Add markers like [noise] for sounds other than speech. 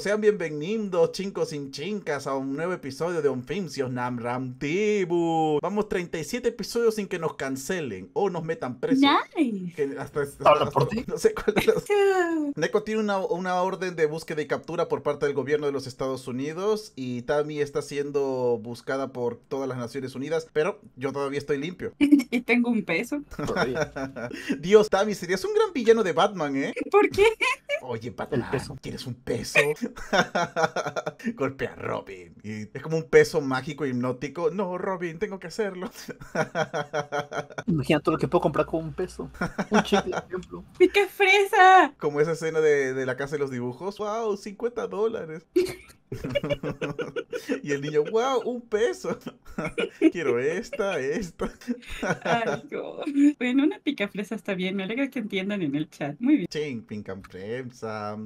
sean bienvenidos, chicos y chincas, a un nuevo episodio de Nam Ram Tibu. Vamos 37 episodios sin que nos cancelen o nos metan presos. Nice. hasta, [laughs] No sé cuál [laughs] Neko tiene una, una, orden de búsqueda y captura por parte del gobierno de los Estados Unidos y Tammy está siendo buscada por todas las Naciones Unidas, pero yo todavía estoy limpio. [laughs] y tengo un peso. Dios, Tammy, serías un gran villano de Batman, ¿eh? ¿Por qué? Oye, el peso. ¿quieres un peso? [laughs] Golpea a Robin. es como un peso mágico hipnótico. No, Robin, tengo que hacerlo. [laughs] Imagina todo lo que puedo comprar con un peso. Un chicle, por ejemplo. [laughs] qué fresa! Como esa escena de, de la casa de los dibujos. ¡Wow! 50 dólares. Y el niño, wow, un peso. [laughs] Quiero esta, esta. [laughs] Bueno, una picafresa está bien. Me alegra que entiendan en el chat. Muy bien. Sí, picafresa,